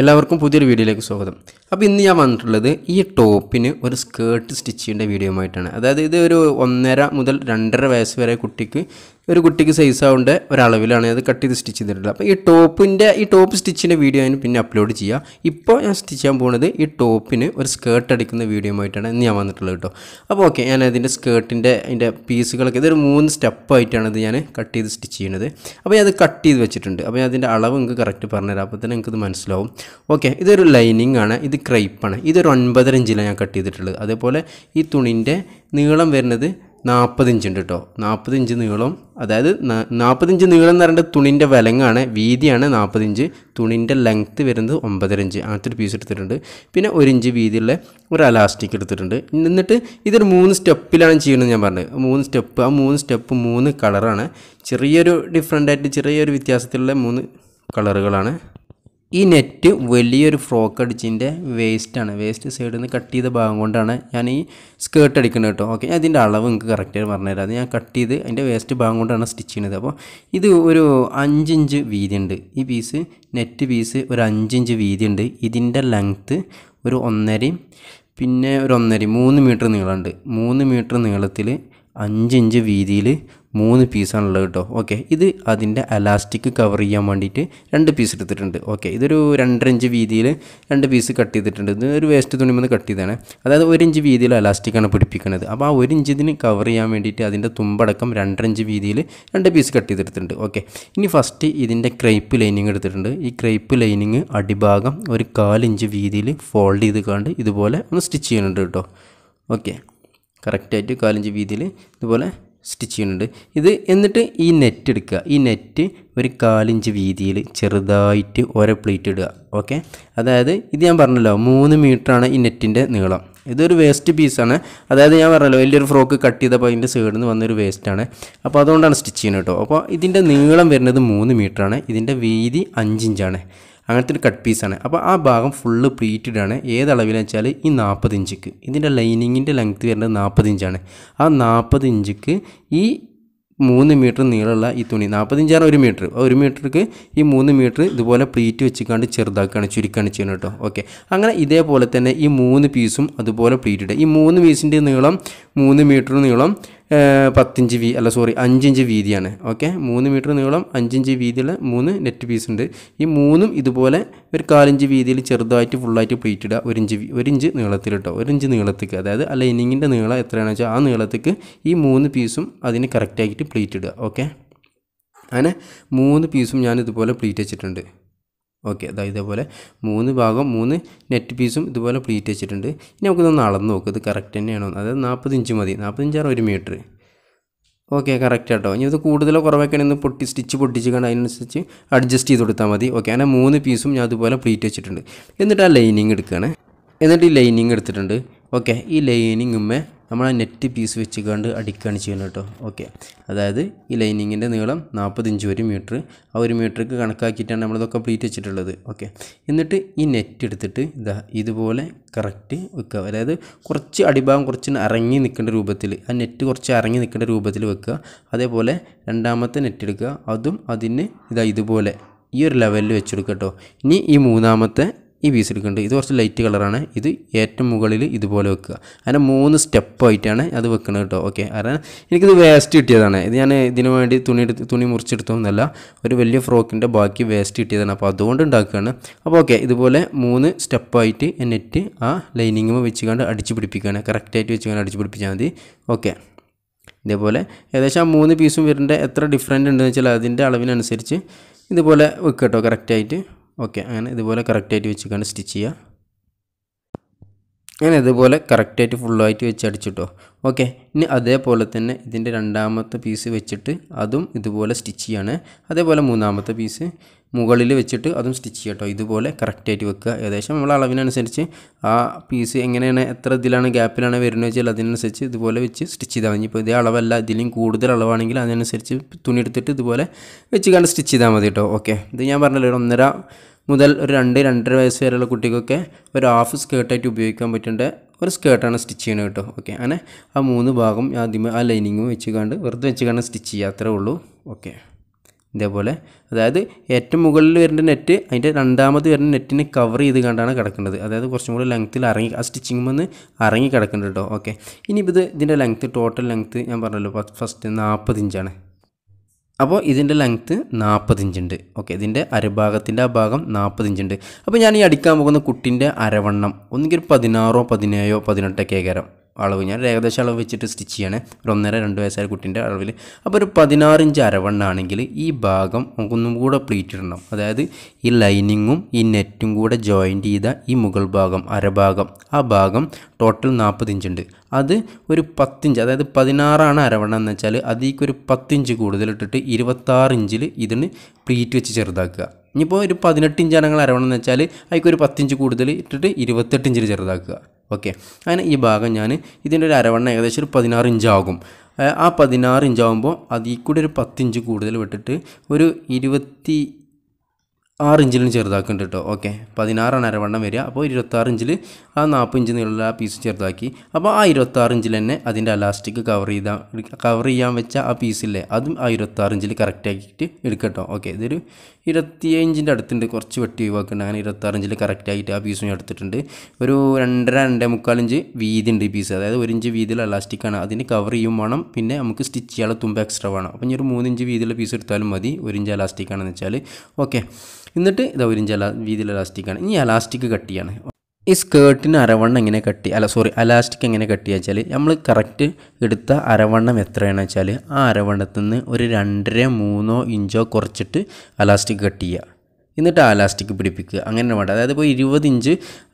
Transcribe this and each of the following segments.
എല്ലാവർക്കും പുതിയൊരു വീഡിയോയിലേക്ക് സ്വാഗതം അപ്പോൾ ഇന്ന് ഞാൻ വന്നിട്ടുള്ളത് ഈ ടോപ്പിന് ഒരു സ്കേർട്ട് സ്റ്റിച്ച് ചെയ്യേണ്ട വീഡിയോ ആയിട്ടാണ് അതായത് ഇത് ഒരു ഒന്നര മുതൽ രണ്ടര വയസ്സ് വരെ കുട്ടിക്ക് ഒരു കുട്ടിക്ക് സൈസ് ആവേണ്ട ഒരളവിലാണ് അത് കട്ട് ചെയ്ത് സ്റ്റിച്ച് ചെയ്തിട്ടുള്ളത് അപ്പോൾ ഈ ടോപ്പിൻ്റെ ഈ ടോപ്പ് സ്റ്റിച്ചിൻ്റെ വീഡിയോ ഞാൻ പിന്നെ അപ്ലോഡ് ചെയ്യാം ഇപ്പോൾ ഞാൻ സ്റ്റിച്ച് ചെയ്യാൻ പോകുന്നത് ഈ ടോപ്പിന് ഒരു സ്കേർട്ട് അടിക്കുന്ന വീഡിയോ ആയിട്ടാണ് ഇന്ന് ഞാൻ വന്നിട്ടുള്ളത് കേട്ടോ അപ്പോൾ ഓക്കെ ഞാൻ അതിൻ്റെ സ്കേർട്ടിൻ്റെ അതിൻ്റെ പീസുകളൊക്കെ ഇതൊരു മൂന്ന് സ്റ്റെപ്പായിട്ടാണ് ഇത് ഞാൻ കട്ട് ചെയ്ത് സ്റ്റിച്ച് ചെയ്യുന്നത് അപ്പോൾ ഞാൻ അത് കട്ട് ചെയ്ത് വെച്ചിട്ടുണ്ട് അപ്പോൾ ഞാൻ അതിൻ്റെ അളവ് നിങ്ങൾക്ക് കറക്റ്റ് പറഞ്ഞുതരാം അപ്പോൾ തന്നെ നിങ്ങൾക്ക് ഇത് മനസ്സിലാവും ഓക്കെ ഇതൊരു ലൈനിങ് ആണ് ഇത് ക്രൈപ്പാണ് ഇതൊരു ഒൻപതര ഇഞ്ചിലാണ് ഞാൻ കട്ട് ചെയ്തിട്ടുള്ളത് അതേപോലെ ഈ തുണിൻ്റെ നീളം വരുന്നത് നാൽപ്പത് ഇഞ്ച് ഉണ്ട് കേട്ടോ നാൽപ്പത് ഇഞ്ച് നീളം അതായത് നാൽപ്പത് ഇഞ്ച് നീളം എന്ന് പറയുന്നത് തുണിൻ്റെ വിലങ്ങാണ് വീതിയാണ് നാൽപ്പത് ഇഞ്ച് തുണിൻ്റെ ലെങ്ത്ത് വരുന്നത് ഒമ്പതര ഇഞ്ച് അങ്ങനത്തെ ഒരു പീസ് എടുത്തിട്ടുണ്ട് പിന്നെ ഒരു ഇഞ്ച് വീതിയുള്ള ഒരു അലാസ്റ്റിക് എടുത്തിട്ടുണ്ട് എന്നിട്ട് ഇതൊരു മൂന്ന് സ്റ്റെപ്പിലാണ് ചെയ്യണമെന്ന് ഞാൻ പറഞ്ഞത് മൂന്ന് സ്റ്റെപ്പ് ആ മൂന്ന് സ്റ്റെപ്പ് മൂന്ന് കളറാണ് ചെറിയൊരു ഡിഫറെൻ്റായിട്ട് ചെറിയൊരു വ്യത്യാസത്തിലുള്ള മൂന്ന് കളറുകളാണ് ഈ നെറ്റ് വലിയൊരു ഫ്രോക്ക് അടിച്ചിൻ്റെ വേസ്റ്റാണ് വേസ്റ്റ് സൈഡിൽ നിന്ന് കട്ട് ചെയ്ത ഭാഗം കൊണ്ടാണ് ഞാൻ ഈ സ്കേർട്ട് അടിക്കുന്നത് കേട്ടോ ഓക്കെ അതിൻ്റെ അളവ് നിങ്ങൾക്ക് കറക്റ്റായിട്ട് പറഞ്ഞുതരാം അത് ഞാൻ കട്ട് ചെയ്ത് അതിൻ്റെ വേസ്റ്റ് ഭാഗം കൊണ്ടാണ് സ്റ്റിച്ച് ചെയ്യുന്നത് അപ്പോൾ ഇത് ഒരു അഞ്ചിഞ്ച് വീതിയുണ്ട് ഈ പീസ് നെറ്റ് പീസ് ഒരു അഞ്ചിഞ്ച് വീതിയുണ്ട് ഇതിൻ്റെ ലെങ്ത്ത് ഒരു ഒന്നരയും പിന്നെ ഒരു ഒന്നരയും മൂന്ന് മീറ്റർ നീളമുണ്ട് മൂന്ന് മീറ്റർ നീളത്തിൽ അഞ്ച് ഇഞ്ച് വീതിയിൽ മൂന്ന് പീസാണുള്ളത് കേട്ടോ ഓക്കെ ഇത് അതിൻ്റെ അലാസ്റ്റിക് കവർ ചെയ്യാൻ വേണ്ടിയിട്ട് രണ്ട് പീസ് എടുത്തിട്ടുണ്ട് ഓക്കെ ഇതൊരു രണ്ടര ഇഞ്ച് വീതിയിൽ രണ്ട് പീസ് കട്ട് ചെയ്തിട്ടുണ്ട് ഇത് ഒരു വേസ്റ്റ് തുണിമെന്ന് കട്ട് ചെയ്താണ് അതായത് ഒരു ഇഞ്ച് വീതിയിൽ അലാസ്റ്റിക്കാണ് പിടിപ്പിക്കുന്നത് അപ്പോൾ ആ ഒരു ഇഞ്ച് ഇതിന് കവർ ചെയ്യാൻ വേണ്ടിയിട്ട് അതിൻ്റെ തുമ്പടക്കം രണ്ടര ഇഞ്ച് വീതിയിൽ രണ്ട് പീസ് കട്ട് ചെയ്തെടുത്തിട്ടുണ്ട് ഓക്കെ ഇനി ഫസ്റ്റ് ഇതിൻ്റെ ക്രൈപ്പ് ലൈനിങ് എടുത്തിട്ടുണ്ട് ഈ ക്രൈപ്പ് ലൈനിങ് അടിഭാഗം ഒരു കാലിഞ്ച് വീതിയിൽ ഫോൾഡ് ചെയ്ത് കണ്ട് ഇതുപോലെ ഒന്ന് സ്റ്റിച്ച് ചെയ്യുന്നുണ്ട് കേട്ടോ ഓക്കെ കറക്റ്റായിട്ട് കാലഞ്ച് വീതിയിൽ ഇതുപോലെ സ്റ്റിച്ച് ചെയ്യുന്നുണ്ട് ഇത് എന്നിട്ട് ഈ നെറ്റ് എടുക്കുക ഈ നെറ്റ് ഒരു കാലിഞ്ച് വീതിയിൽ ചെറുതായിട്ട് ഒരേ പ്ലേറ്റ് ഇടുക ഓക്കെ അതായത് ഇത് ഞാൻ പറഞ്ഞല്ലോ മൂന്ന് ആണ് ഈ നെറ്റിൻ്റെ നീളം ഇതൊരു വേസ്റ്റ് പീസാണ് അതായത് ഞാൻ പറഞ്ഞല്ലോ വലിയൊരു ഫ്രോക്ക് കട്ട് ചെയ്തപ്പോൾ അതിൻ്റെ സൈഡിൽ നിന്ന് വന്നൊരു വേസ്റ്റാണ് അപ്പോൾ അതുകൊണ്ടാണ് സ്റ്റിച്ച് ചെയ്യുന്നത് കേട്ടോ അപ്പോൾ ഇതിൻ്റെ നീളം വരുന്നത് മൂന്ന് ആണ് ഇതിൻ്റെ വീതി അഞ്ചിഞ്ചാണ് അങ്ങനത്തെ ഒരു കട്ട് പീസാണ് അപ്പോൾ ആ ഭാഗം ഫുള്ള് പ്ലീറ്റഡ് ആണ് ഏതളവിലെന്ന് വെച്ചാൽ ഈ നാൽപ്പത് ഇഞ്ചിക്ക് ഇതിൻ്റെ ലൈനിങ്ങിൻ്റെ ലെങ്ത് വരേണ്ടത് നാൽപ്പത് ഇഞ്ചാണ് ആ നാൽപ്പത് ഇഞ്ചിക്ക് ഈ മൂന്ന് മീറ്റർ നീളമുള്ള ഈ തുണി ഇഞ്ചാണ് ഒരു മീറ്റർ ഒരു മീറ്റർക്ക് ഈ മൂന്ന് മീറ്റർ ഇതുപോലെ പ്ലീറ്റ് വെച്ചിക്കാണ്ട് ചെറുതാക്കുകയാണ് ചുരുക്കാണ് ചെയ്യുന്നത് കേട്ടോ ഓക്കെ അങ്ങനെ ഇതേപോലെ തന്നെ ഈ മൂന്ന് പീസും അതുപോലെ ഇടുക ഈ മൂന്ന് പീസിൻ്റെ നീളം മൂന്ന് മീറ്റർ നീളം പത്തിഞ്ച് വീ അല്ല സോറി അഞ്ചിഞ്ച് വീതിയാണ് ഓക്കെ മൂന്ന് മീറ്റർ നീളം അഞ്ചിഞ്ച് വീതിയുള്ള മൂന്ന് നെറ്റ് പീസ് ഉണ്ട് ഈ മൂന്നും ഇതുപോലെ ഒരു കാലിഞ്ച് വീതിയിൽ ചെറുതായിട്ട് ഫുള്ളായിട്ട് പ്ലീറ്റ് ഇടുക ഒരിഞ്ച് ഇഞ്ച് ഒരു ഇഞ്ച് നീളത്തിൽ കേട്ടോ ഒരു ഇഞ്ച് നീളത്തേക്ക് അതായത് ആ ലൈനിങ്ങിൻ്റെ നീളം എത്രയാണെന്ന് വെച്ചാൽ ആ നീളത്തേക്ക് ഈ മൂന്ന് പീസും അതിന് കറക്റ്റായിട്ട് പ്ലീറ്റ് ഇടുക ഓക്കെ അങ്ങനെ മൂന്ന് പീസും ഞാൻ ഇതുപോലെ പ്ലീറ്റ് വെച്ചിട്ടുണ്ട് ഓക്കെ അതായത് ഇതേപോലെ മൂന്ന് ഭാഗം മൂന്ന് നെറ്റ് പീസും ഇതുപോലെ പ്ലീറ്റ് വെച്ചിട്ടുണ്ട് ഇനി നമുക്കിതൊന്ന് അളന്ന് നോക്കുക ഇത് കറക്റ്റ് തന്നെയാണോ അതായത് നാൽപ്പത് ഇഞ്ച് മതി നാൽപ്പത്തഞ്ചാറ് ഒരു മീറ്റർ ഓക്കെ കറക്റ്റ് ആട്ടോ ഇനി ഇത് കൂടുതലോ കുറവൊക്കെ പൊട്ടി സ്റ്റിച്ച് പൊട്ടിച്ച് കണ്ട് അതിനനുസരിച്ച് അഡ്ജസ്റ്റ് ചെയ്ത് കൊടുത്താൽ മതി ഓക്കെ അങ്ങനെ മൂന്ന് പീസും ഞാൻ അതുപോലെ പ്ലീറ്റ് വെച്ചിട്ടുണ്ട് എന്നിട്ട് ആ ലൈനിങ് എടുക്കുകയാണ് എന്നിട്ട് ഈ ലൈനിങ് എടുത്തിട്ടുണ്ട് ഓക്കെ ഈ ലൈനിങ്ങുമ്മേ നമ്മൾ ആ നെറ്റ് പീസ് വെച്ച് കണ്ട് അടിക്കുകയാണ് ചെയ്യുന്നത് കേട്ടോ ഓക്കെ അതായത് ഈ ലൈനിങ്ങിൻ്റെ നീളം നാൽപ്പത് ഇഞ്ച് ഒരു മീറ്റർ ആ ഒരു മീറ്ററിക്ക് കണക്കാക്കിയിട്ടാണ് നമ്മളിതൊക്കെ പ്ലീറ്റ് വെച്ചിട്ടുള്ളത് ഓക്കെ എന്നിട്ട് ഈ നെറ്റ് എടുത്തിട്ട് ഇതാ ഇതുപോലെ കറക്റ്റ് വെക്കുക അതായത് കുറച്ച് അടിഭാഗം കുറച്ച് ഇറങ്ങി നിൽക്കേണ്ട രൂപത്തിൽ ആ നെറ്റ് കുറച്ച് ഇറങ്ങി നിൽക്കേണ്ട രൂപത്തിൽ വെക്കുക അതേപോലെ രണ്ടാമത്തെ നെറ്റ് എടുക്കുക അതും അതിന് ഇതാ ഇതുപോലെ ഈ ഒരു ലെവലിൽ വെച്ചെടുക്കട്ടോ ഇനി ഈ മൂന്നാമത്തെ ഈ പീസ് എടുക്കുന്നുണ്ട് ഇത് കുറച്ച് ലൈറ്റ് കളറാണ് ഇത് ഏറ്റവും മുകളിൽ ഇതുപോലെ വെക്കുക അങ്ങനെ മൂന്ന് സ്റ്റെപ്പായിട്ടാണ് അത് വെക്കുന്നത് കേട്ടോ ഓക്കെ കാരണം എനിക്കിത് വേസ്റ്റ് കിട്ടിയതാണ് ഇത് ഞാൻ ഇതിനു വേണ്ടി തുണി എടുത്ത് തുണി മുറിച്ചെടുത്തൊന്നുമല്ല ഒരു വലിയ ഫ്രോക്കിൻ്റെ ബാക്കി വേസ്റ്റ് കിട്ടിയതാണ് അപ്പോൾ അതുകൊണ്ട് ഉണ്ടാക്കുകയാണ് അപ്പോൾ ഓക്കെ ഇതുപോലെ മൂന്ന് സ്റ്റെപ്പായിട്ട് നെറ്റ് ആ ലൈനിങ്ങും വെച്ചുകൊണ്ട് അടിച്ചു പിടിപ്പിക്കുകയാണ് കറക്റ്റായിട്ട് വെച്ചുകൊണ്ട് അടിച്ചു പിടിപ്പിച്ചാൽ മതി ഓക്കെ ഇതേപോലെ ഏകദേശം ആ മൂന്ന് പീസും വരേണ്ട എത്ര ഡിഫറൻറ്റ് ഉണ്ടെന്ന് വെച്ചാൽ അതിൻ്റെ അളവിനനുസരിച്ച് ഇതുപോലെ വെക്കുക കേട്ടോ കറക്റ്റായിട്ട് ഓക്കെ അങ്ങനെ ഇതുപോലെ കറക്റ്റായിട്ട് വെച്ചിക്കാണ്ട് സ്റ്റിച്ച് ചെയ്യുക ഞാൻ ഇതുപോലെ കറക്റ്റായിട്ട് ഫുള്ളായിട്ട് അടിച്ചിട്ടോ ഓക്കെ ഇനി അതേപോലെ തന്നെ ഇതിൻ്റെ രണ്ടാമത്തെ പീസ് വെച്ചിട്ട് അതും ഇതുപോലെ സ്റ്റിച്ച് ചെയ്യാണ് അതേപോലെ മൂന്നാമത്തെ പീസ് മുകളിൽ വെച്ചിട്ട് അതും സ്റ്റിച്ച് ചെയ്യട്ടോ ഇതുപോലെ കറക്റ്റായിട്ട് വെക്കുക ഏകദേശം നമ്മൾ അളവിനനുസരിച്ച് ആ പീസ് എങ്ങനെയാണ് എത്ര ഇതിലാണ് ഗ്യാപ്പിലാണ് വരുന്നത് വെച്ചാൽ അതിനനുസരിച്ച് ഇതുപോലെ വെച്ച് സ്റ്റിച്ച് ചെയ്താൽ മതി ഇപ്പോൾ ഇതേ അളവല്ല ഇതിലും കൂടുതൽ അളവാണെങ്കിൽ അതിനനുസരിച്ച് തുണി എടുത്തിട്ട് ഇതുപോലെ വെച്ച് കണ്ട് സ്റ്റിച്ച് ചെയ്താൽ മതി കേട്ടോ ഓക്കെ ഇത് ഞാൻ പറഞ്ഞല്ലോ ഒരു ഒന്നര മുതൽ ഒരു രണ്ട് രണ്ടര വയസ്സ് വരെയുള്ള കുട്ടിക്കൊക്കെ ഒരു ഹാഫ് സ്കേർട്ടായിട്ട് ഉപയോഗിക്കാൻ പറ്റേണ്ട ഒരു സ്കേർട്ടാണ് സ്റ്റിച്ച് ചെയ്യണത് കേട്ടോ ഓക്കെ അങ്ങനെ ആ മൂന്ന് ഭാഗം ആദ്യമേ ആ ലൈനിങ്ങും വെച്ച് കണ്ട് വെറുതെ വെച്ച് കണ്ട് സ്റ്റിച്ച് ചെയ്യുക അത്രേ ഉള്ളൂ ഓക്കെ ഇതേപോലെ അതായത് ഏറ്റവും മുകളിൽ വരുന്ന നെറ്റ് അതിൻ്റെ രണ്ടാമത് വരുന്ന നെറ്റിനെ കവർ ചെയ്ത് കണ്ടാണ് കിടക്കേണ്ടത് അതായത് കുറച്ചും കൂടി ലെങ്ത്തിൽ ഇറങ്ങി ആ സ്റ്റിച്ചിങ് വന്ന് ഇറങ്ങി കിടക്കേണ്ടത് കേട്ടോ ഓക്കെ ഇനിയിപ്പോൾ ഇത് ഇതിൻ്റെ ലെങ്ത്ത് ടോട്ടൽ ലെങ്ത്ത് ഞാൻ പറഞ്ഞല്ലോ ഫസ്റ്റ് നാൽപ്പത് ഇഞ്ചാണ് അപ്പോൾ ഇതിൻ്റെ ലെങ്ത്ത് നാൽപ്പത് ഇഞ്ചുണ്ട് ഓക്കെ ഇതിൻ്റെ അരഭാഗത്തിൻ്റെ ആ ഭാഗം നാൽപ്പത് ഇഞ്ചുണ്ട് അപ്പോൾ ഞാൻ ഈ അടിക്കാൻ പോകുന്ന കുട്ടിൻ്റെ അരവണ്ണം ഒന്നുകിൽ പതിനാറോ പതിനേഴോ പതിനെട്ടൊക്കെ കയറാം അളവ് ഞാൻ ഏകദേശം അളവ് വെച്ചിട്ട് സ്റ്റിച്ച് ചെയ്യണേ ഒരു ഒന്നര രണ്ട് വയസ്സായ കുട്ടീൻ്റെ അളവിൽ അപ്പോൾ ഒരു പതിനാറ് ഇഞ്ച് അരവണ്ണാണെങ്കിൽ ഈ ഭാഗം നമുക്കൊന്നും കൂടെ പ്ലീറ്റ് ഇടണം അതായത് ഈ ലൈനിങ്ങും ഈ നെറ്റും കൂടെ ജോയിൻറ്റ് ചെയ്ത ഈ മുകൾ ഭാഗം അരഭാഗം ആ ഭാഗം ടോട്ടൽ നാൽപ്പത് ഇഞ്ചുണ്ട് അത് ഒരു പത്തിഞ്ച് അതായത് പതിനാറാണ് അരവണ്ണം എന്ന് വെച്ചാൽ അതിലേക്ക് ഒരു പത്തിഞ്ച് കൂടുതലിട്ടിട്ട് ഇരുപത്താറ് ഇഞ്ചിൽ ഇതിന് പ്ലീറ്റ് വെച്ച് ചെറുതാക്കുക ഇനിയിപ്പോൾ ഒരു പതിനെട്ട് ഇഞ്ചാണ് ഞങ്ങൾ അരവണം എന്ന് വെച്ചാൽ അതിലേക്ക് ഒരു പത്തിഞ്ച് കൂടുതൽ ഇട്ടിട്ട് ഇരുപത്തെട്ട് ഇഞ്ചിൽ ചെറുതാക്കുക ഓക്കെ അങ്ങനെ ഈ ഭാഗം ഞാൻ ഇതിൻ്റെ ഒരു അരവണ്ണ ഏകദേശം ഒരു പതിനാറ് ഇഞ്ചാകും ആ പതിനാറ് ഇഞ്ചാകുമ്പോൾ അതിൽ കൂടെ ഒരു പത്തിഞ്ച് കൂടുതൽ വിട്ടിട്ട് ഒരു ഇരുപത്തി ആറ് ഇഞ്ചിലും ചെറുതാക്കുന്നുണ്ട് കേട്ടോ ഓക്കെ പതിനാറാണ് അരവണ്ണം വരിക അപ്പോൾ ഇരുപത്താറ് ഇഞ്ചിൽ ആ നാൽപ്പത് ഇഞ്ച് നീളമുള്ള ആ പീസ് ചെറുതാക്കി അപ്പോൾ ആ ഇരുപത്താറ് ഇഞ്ചിൽ തന്നെ അതിൻ്റെ അലാസ്റ്റിക് കവർ ചെയ്താൽ കവർ ചെയ്യാൻ വെച്ച ആ പീസില്ലേ അതും ആ ഇരുപത്താറ് ഇഞ്ചിൽ കറക്റ്റ് ആക്കിയിട്ട് എടുക്കട്ടോ ഓക്കെ ഇതൊരു ഇരുപത്തിയഞ്ചിൻ്റെ അടുത്തുണ്ട് കുറച്ച് വെട്ടി ഒഴിവാക്കുന്നുണ്ട് അങ്ങനെ ഇരുപത്താറ് ഇഞ്ചിൽ കറക്റ്റ് ആയിട്ട് ആ പീസും എടുത്തിട്ടുണ്ട് ഒരു രണ്ടര രണ്ടേ മുക്കാൽ ഇഞ്ച് വീതി ഉണ്ട് ഈ പീസ് അതായത് ഒരു ഇഞ്ച് വീതിയിൽ അലാസ്റ്റിക്കാണ് അതിന് കവർ ചെയ്യും വേണം പിന്നെ നമുക്ക് സ്റ്റിച്ച് ചെയ്യാനുള്ള തുമ്പ് എക്സ്ട്രാ വേണം അപ്പോൾ ഇനി ഒരു മൂന്നിഞ്ച് വീതിയിലുള്ള പീസ് എടുത്താലും മതി ഒരു ഇഞ്ച് അലാസ്റ്റിക്കാണെന്ന് വെച്ചാൽ ഓക്കെ എന്നിട്ട് ഇതാ ഒരു ഇഞ്ച് രീതിയിൽ ഇലാസ്റ്റിക്കാണ് ഇനി അലാസ്റ്റിക് കട്ടിയാണ് ഈ സ്കേർട്ടിന് അരവണ്ണം എങ്ങനെ കട്ടി അല്ല സോറി അലാസ്റ്റിക് എങ്ങനെ കട്ട് വെച്ചാൽ നമ്മൾ കറക്റ്റ് എടുത്ത അരവണ്ണം എത്രയാണെന്ന് വെച്ചാൽ ആ അരവണ്ണത്തിൽ നിന്ന് ഒരു രണ്ടര മൂന്നോ ഇഞ്ചോ കുറച്ചിട്ട് അലാസ്റ്റിക് കട്ട് ചെയ്യുക എന്നിട്ട് ആ ലാസ്റ്റിക്ക് പിടിപ്പിക്കുക അങ്ങനെ വേണ്ട അതായത് ഇപ്പോൾ ഇരുപത് ഇഞ്ച്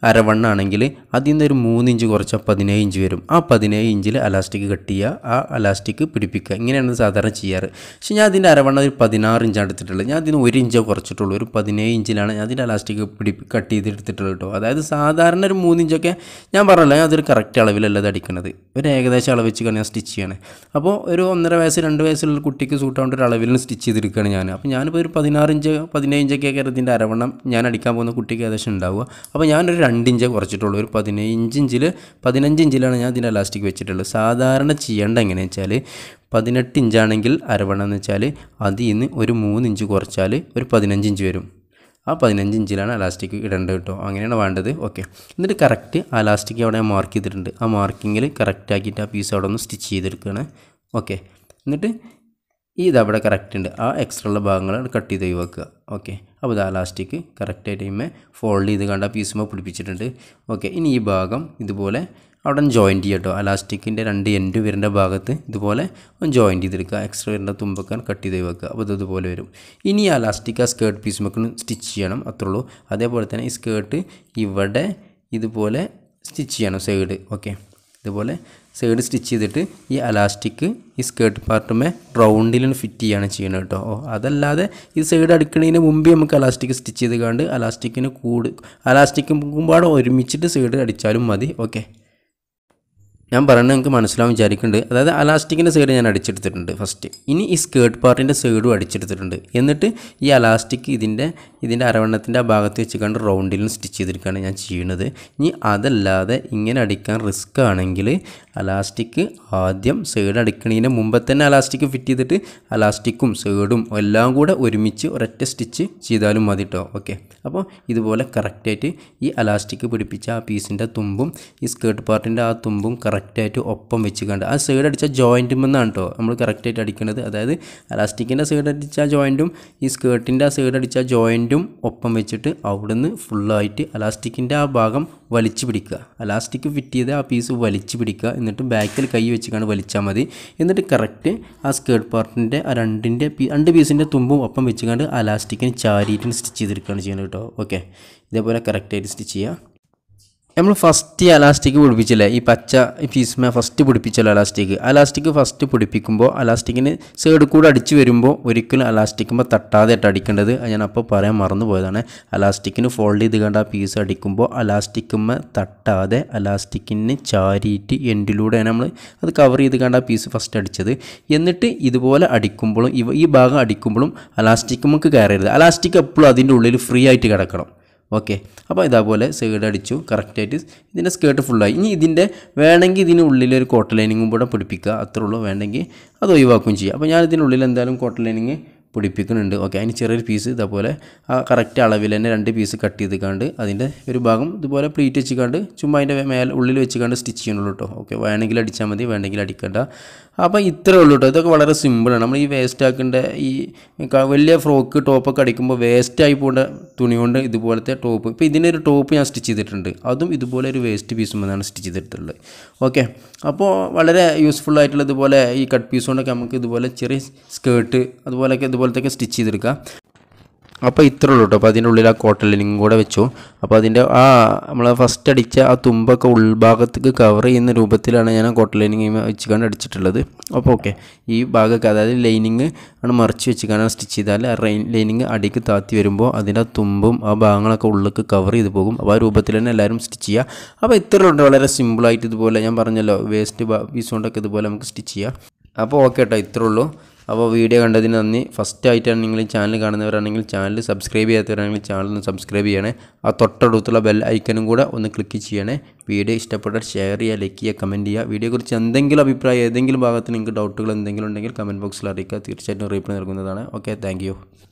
അരവണ്ണാണെങ്കിൽ അതിൽ നിന്ന് ഒരു മൂന്ന് ഇഞ്ച് കുറച്ച് പതിനേഴ് ഇഞ്ച് വരും ആ പതിനേഴ് ഇഞ്ചിൽ അലാസ്റ്റിക് കട്ട് ചെയ്യുക ആ അലാസ്റ്റിക് പിടിപ്പിക്കുക ഇങ്ങനെയാണ് സാധാരണ ചെയ്യാറ് പക്ഷേ ഞാൻ അതിൻ്റെ അരവണ്ണ ഒരു പതിനാറ് ഇഞ്ചാണ് എടുത്തിട്ടുള്ളത് ഞാൻ അതിന് ഒരു ഇഞ്ചോ കുറച്ചിട്ടുള്ളൂ ഒരു പതിനേഴ് ഇഞ്ചിലാണ് ഞാൻ അതിൻ്റെ അലാസ്റ്റിക് പിടി കട്ട് ചെയ്തെടുത്തിട്ടുള്ളത് കേട്ടോ അതായത് സാധാരണ ഒരു മൂന്ന് ഇഞ്ചൊക്കെ ഞാൻ പറഞ്ഞല്ലോ ഞാൻ അതൊരു കറക്റ്റ് അളവിലല്ല അത് അടിക്കുന്നത് ഒരു ഏകദേശം അളവ് വെച്ച് ഞാൻ സ്റ്റിച്ച് ചെയ്യണേ അപ്പോൾ ഒരു ഒന്നര വയസ്സ് രണ്ട് വയസ്സുള്ള കുട്ടിക്ക് സൂട്ടാവേണ്ട ഒരു അളവിലും സ്റ്റിച്ച് ചെയ്തെടുക്കുകയാണ് ഞാൻ അപ്പോൾ ഞാനിപ്പോൾ ഒരു പതിനാറ് ഇഞ്ച് പതിനേഴ് ഇഞ്ചൊക്കെ ഇതിൻ്റെ അരവണ്ണം ഞാൻ അടിക്കാൻ പോകുന്ന കുട്ടിക്ക് ഏകദേശം ഉണ്ടാവുക അപ്പോൾ ഞാനൊരു രണ്ട് ഇഞ്ചേ കുറച്ചിട്ടുള്ളൂ ഒരു പതിനേഴ് ഇഞ്ചിൽ പതിനഞ്ച് ഇഞ്ചിലാണ് ഞാൻ ഇതിൻ്റെ ഇലാസ്റ്റിക് വെച്ചിട്ടുള്ളത് സാധാരണ ചെയ്യേണ്ട എങ്ങനെയാണെന്ന് വെച്ചാൽ പതിനെട്ട് ഇഞ്ചാണെങ്കിൽ അരവണ്ണം എന്ന് വെച്ചാൽ അതിൽ നിന്ന് ഒരു മൂന്ന് ഇഞ്ച് കുറച്ചാൽ ഒരു പതിനഞ്ച് ഇഞ്ച് വരും ആ പതിനഞ്ച് ഇഞ്ചിലാണ് അലാസ്റ്റിക് ഇടേണ്ടത് കേട്ടോ അങ്ങനെയാണ് വേണ്ടത് ഓക്കെ എന്നിട്ട് കറക്റ്റ് അലാസ്റ്റിക് അവിടെ മാർക്ക് ചെയ്തിട്ടുണ്ട് ആ മാർക്കിങ്ങിൽ കറക്റ്റ് ആക്കിയിട്ട് ആ പീസ് അവിടെ ഒന്ന് സ്റ്റിച്ച് ചെയ്തെടുക്കുകയാണ് ഓക്കെ എന്നിട്ട് ഈ ഇതവിടെ കറക്റ്റ് ഉണ്ട് ആ എക്സ്ട്രാ ഉള്ള ഭാഗങ്ങൾ കട്ട് ചെയ്ത് ഒഴിവാക്കുക ഓക്കെ അപ്പോൾ ഇതാ ലാസ്റ്റിക്ക് കറക്റ്റായിട്ട് ഇമ്മേ ഫോൾഡ് ചെയ്ത് കണ്ട പീസുമ്പോൾ പിടിപ്പിച്ചിട്ടുണ്ട് ഓക്കെ ഇനി ഈ ഭാഗം ഇതുപോലെ അവിടെ ജോയിൻറ്റ് ചെയ്യട്ടോ ആ രണ്ട് എൻഡ് വരേണ്ട ഭാഗത്ത് ഇതുപോലെ ജോയിൻറ്റ് ചെയ്തെടുക്കുക എക്സ്ട്രാ വരേണ്ട തുമ്പക്കാൻ കട്ട് ചെയ്ത് വെക്കുക അപ്പോൾ ഇതുപോലെ വരും ഇനി ആ ലാസ്റ്റിക്ക് ആ സ്കേർട്ട് പീസ് മൊക്കെ സ്റ്റിച്ച് ചെയ്യണം അത്രയുള്ളൂ അതേപോലെ തന്നെ ഈ സ്കേർട്ട് ഇവിടെ ഇതുപോലെ സ്റ്റിച്ച് ചെയ്യണം സൈഡ് ഓക്കെ ഇതുപോലെ സൈഡ് സ്റ്റിച്ച് ചെയ്തിട്ട് ഈ അലാസ്റ്റിക് ഈ സ്കേർട്ട് പാർട്ടുമേ റൗണ്ടിലാണ് ഫിറ്റ് ചെയ്യാണ് ചെയ്യുന്നത് കേട്ടോ അതല്ലാതെ ഈ സൈഡ് അടുക്കുന്നതിന് മുമ്പേ നമുക്ക് അലാസ്റ്റിക് സ്റ്റിച്ച് ചെയ്ത് കണ്ട് അലാസ്റ്റിക്കിന് കൂട് അലാസ്റ്റിക്കും പാടെ ഒരുമിച്ചിട്ട് സൈഡ് അടിച്ചാലും മതി ഓക്കെ ഞാൻ പറയുന്നത് നിങ്ങൾക്ക് മനസ്സിലാവും വിചാരിക്കുന്നുണ്ട് അതായത് അലാസ്റ്റിക്കിൻ്റെ സൈഡ് ഞാൻ അടിച്ചെടുത്തിട്ടുണ്ട് ഫസ്റ്റ് ഇനി ഈ സ്കേർട്ട് പാർട്ടിൻ്റെ സൈഡും അടിച്ചെടുത്തിട്ടുണ്ട് എന്നിട്ട് ഈ അലാസ്റ്റിക് ഇതിൻ്റെ ഇതിൻ്റെ അരവണ്ണത്തിൻ്റെ ആ ഭാഗത്ത് വെച്ച് കണ്ട് റൗണ്ടിലും സ്റ്റിച്ച് ചെയ്തിരിക്കുകയാണ് ഞാൻ ചെയ്യുന്നത് ഇനി അതല്ലാതെ ഇങ്ങനെ അടിക്കാൻ റിസ്ക് ആണെങ്കിൽ അലാസ്റ്റിക് ആദ്യം സേഡ് അടുക്കണതിന് മുമ്പ് തന്നെ അലാസ്റ്റിക് ഫിറ്റ് ചെയ്തിട്ട് അലാസ്റ്റിക്കും സേഡും എല്ലാം കൂടെ ഒരുമിച്ച് ഒരൊറ്റ സ്റ്റിച്ച് ചെയ്താലും മതി കേട്ടോ ഓക്കെ അപ്പോൾ ഇതുപോലെ കറക്റ്റായിട്ട് ഈ അലാസ്റ്റിക് പിടിപ്പിച്ച ആ പീസിൻ്റെ തുമ്പും ഈ സ്കേർട്ട് പാർട്ടിൻ്റെ ആ തുമ്പും കറക്റ്റായിട്ട് ഒപ്പം വെച്ച് കണ്ട് ആ സൈഡ് അടിച്ച ജോയിൻറ്റും എന്നാണ് കേട്ടോ നമ്മൾ കറക്റ്റായിട്ട് അടിക്കുന്നത് അതായത് അലാസ്റ്റിക്കിൻ്റെ സൈഡ് അടിച്ച ജോയിൻറ്റും ഈ സ്കേർട്ടിൻ്റെ ആ സൈഡ് അടിച്ച ജോയിൻറ്റും ഒപ്പം വെച്ചിട്ട് അവിടുന്ന് ഫുള്ളായിട്ട് അലാസ്റ്റിക്കിൻ്റെ ആ ഭാഗം വലിച്ചു പിടിക്കുക അലാസ്റ്റിക് ഫിറ്റ് ചെയ്ത് ആ പീസ് വലിച്ചു പിടിക്കുക എന്നിട്ട് ബാക്കിൽ കൈ വെച്ചിക്കാണ് വലിച്ചാൽ മതി എന്നിട്ട് കറക്റ്റ് ആ സ്കേർട്ട് പാർട്ടിൻ്റെ ആ രണ്ടിൻ്റെ രണ്ട് പീസിൻ്റെ തുമ്പും ഒപ്പം വെച്ചുകൊണ്ട് അലാസ്റ്റിക്കിന് ചാരിയിട്ട് സ്റ്റിച്ച് ചെയ്തെടുക്കുകയാണ് ചെയ്യുന്നത് കേട്ടോ ഓക്കെ ഇതേപോലെ കറക്റ്റായിട്ട് സ്റ്റിച്ച് ചെയ്യുക നമ്മൾ ഫസ്റ്റ് അലാസ്റ്റിക് പിടിപ്പിച്ചില്ലേ ഈ പച്ച ഫീസ്മ ഫസ്റ്റ് പിടിപ്പിച്ചല്ലോ അലാസ്റ്റിക് അലാസ്റ്റിക് ഫസ്റ്റ് പിടിപ്പിക്കുമ്പോൾ അലാസ്റ്റിക്കിന് സൈഡ് കൂടെ അടിച്ച് വരുമ്പോൾ ഒരിക്കലും അലാസ്റ്റിക്കുമ്പോൾ തട്ടാതെയായിട്ട് അടിക്കേണ്ടത് ഞാൻ അപ്പോൾ പറയാൻ മറന്നു പോയതാണ് അലാസ്റ്റിക്കിന് ഫോൾഡ് ചെയ്ത് കണ്ട പീസ് അടിക്കുമ്പോൾ അലാസ്റ്റിക്കുമ്പോൾ തട്ടാതെ അലാസ്റ്റിക്കിന് ചാരിയിട്ട് എൻഡിലൂടെ നമ്മൾ അത് കവർ ചെയ്ത് കണ്ട പീസ് ഫസ്റ്റ് അടിച്ചത് എന്നിട്ട് ഇതുപോലെ അടിക്കുമ്പോഴും ഈ ഭാഗം അടിക്കുമ്പോഴും അലാസ്റ്റിക്കുമ്പോൾ കയറരുത് അലാസ്റ്റിക് എപ്പോഴും അതിൻ്റെ ഉള്ളിൽ ഫ്രീ ആയിട്ട് കിടക്കണം ഓക്കെ അപ്പോൾ ഇതേപോലെ സൈഡ് അടിച്ചു കറക്റ്റായിട്ട് ഇതിൻ്റെ സ്കേർട്ട് ഫുള്ളായി ഇനി ഇതിൻ്റെ വേണമെങ്കിൽ ഇതിന് ഉള്ളിൽ ഒരു കോട്ട ലൈനിങ്ങും കൂടെ പിടിപ്പിക്കുക അത്രേ ഉള്ളൂ വേണമെങ്കിൽ അത് ഒഴിവാക്കുകയും ചെയ്യുക അപ്പോൾ ഞാൻ ഇതിനുള്ളിൽ എന്തായാലും കോട്ട ലൈനിങ് പിടിപ്പിക്കുന്നുണ്ട് ഓക്കെ അതിന് ചെറിയൊരു പീസ് ഇതേപോലെ ആ കറക്റ്റ് അളവിൽ തന്നെ രണ്ട് പീസ് കട്ട് ചെയ്ത് കണ്ട് അതിൻ്റെ ഒരു ഭാഗം ഇതുപോലെ പ്ലീറ്റ് വെച്ച് കണ്ട് ചുമ്മാ അതിൻ്റെ മേലെ ഉള്ളിൽ വെച്ച് കണ്ട് സ്റ്റിച്ച് ചെയ്യണുള്ളൂ കേട്ടോ ഓക്കെ വേണമെങ്കിൽ അടിച്ചാൽ മതി വേണമെങ്കിൽ അടിക്കണ്ട അപ്പോൾ ഇത്രേ ഉള്ളൂ കേട്ടോ ഇതൊക്കെ വളരെ സിമ്പിളാണ് നമ്മൾ ഈ വേസ്റ്റ് ആക്കേണ്ട ഈ വലിയ ഫ്രോക്ക് ടോപ്പൊക്കെ അടിക്കുമ്പോൾ വേസ്റ്റായി പോകേണ്ട തുണി കൊണ്ട് ഇതുപോലത്തെ ടോപ്പ് ഇപ്പോൾ ഇതിൻ്റെ ഒരു ടോപ്പ് ഞാൻ സ്റ്റിച്ച് ചെയ്തിട്ടുണ്ട് അതും ഇതുപോലെ ഒരു വേസ്റ്റ് പീസും പീസുമെന്നാണ് സ്റ്റിച്ച് ചെയ്തിട്ടുള്ളത് ഓക്കെ അപ്പോൾ വളരെ യൂസ്ഫുൾ ആയിട്ടുള്ള ഇതുപോലെ ഈ കട്ട് പീസ് കൊണ്ടൊക്കെ നമുക്ക് ഇതുപോലെ ചെറിയ സ്കേർട്ട് അതുപോലെയൊക്കെ ഇതുപോലെ ഇതുപോലത്തെയൊക്കെ സ്റ്റിച്ച് ചെയ്തെടുക്കുക അപ്പോൾ ഇത്ര ഉള്ളൂ കേട്ടോ അപ്പോൾ അതിൻ്റെ ഉള്ളിൽ ആ കോട്ടൺ ലിനും കൂടെ വെച്ചു അപ്പോൾ അതിൻ്റെ ആ നമ്മൾ ഫസ്റ്റ് അടിച്ച ആ തുമ്പൊക്കെ ഉൾഭാഗത്തേക്ക് കവർ ചെയ്യുന്ന രൂപത്തിലാണ് ഞാൻ ആ കോട്ടൺ ലൈനിങ് വെച്ച് അടിച്ചിട്ടുള്ളത് അപ്പോൾ ഓക്കെ ഈ ഭാഗമൊക്കെ അതായത് ലൈനിങ് ആണ് മറിച്ച് വെച്ച് കാണാൻ സ്റ്റിച്ച് ചെയ്താൽ ആ ലൈനിങ് അടിക്ക് താത്തി വരുമ്പോൾ അതിൻ്റെ തുമ്പും ആ ഭാഗങ്ങളൊക്കെ ഉള്ളിൽ കവർ ചെയ്ത് പോകും അപ്പോൾ ആ രൂപത്തിൽ തന്നെ എല്ലാവരും സ്റ്റിച്ച് ചെയ്യുക അപ്പോൾ ഇത്ര ഉണ്ട് വളരെ സിമ്പിളായിട്ട് ഇതുപോലെ ഞാൻ പറഞ്ഞല്ലോ വേസ്റ്റ് പീസ് കൊണ്ടൊക്കെ ഇതുപോലെ നമുക്ക് സ്റ്റിച്ച് ചെയ്യാം അപ്പോൾ ഓക്കെ കേട്ടോ ഇത്രേ ഉള്ളൂ അപ്പോൾ വീഡിയോ കണ്ടതിന് നന്ദി ഫസ്റ്റ് ആയിട്ടാണ് നിങ്ങൾ ഈ ചാനൽ കാണുന്നവരാണെങ്കിൽ ചാനൽ സബ്സ്ക്രൈബ് ചെയ്യാത്തവരാണെങ്കിൽ ചാനൽ ഒന്ന് സബ്സ്ക്രൈബ് ചെയ്യണേ ആ തൊട്ടടുത്തുള്ള ബെൽ ഐക്കനും കൂടെ ഒന്ന് ക്ലിക്ക് ചെയ്യണേ വീഡിയോ ഇഷ്ടപ്പെട്ടാൽ ഷെയർ ചെയ്യുക ലൈക്ക് ചെയ്യുക കമൻറ്റ് ചെയ്യുക വീഡിയോയെക്കുറിച്ച് എന്തെങ്കിലും അഭിപ്രായം ഏതെങ്കിലും ഭാഗത്ത് നിങ്ങൾക്ക് ഡൗട്ടുകൾ എന്തെങ്കിലും ഉണ്ടെങ്കിൽ കമൻറ്റ് ബോക്സിൽ അറിയിക്കുക തീർച്ചയായിട്ടും റീപ്ലൈ നൽകുന്നതാണ് ഓക്കെ താങ്ക്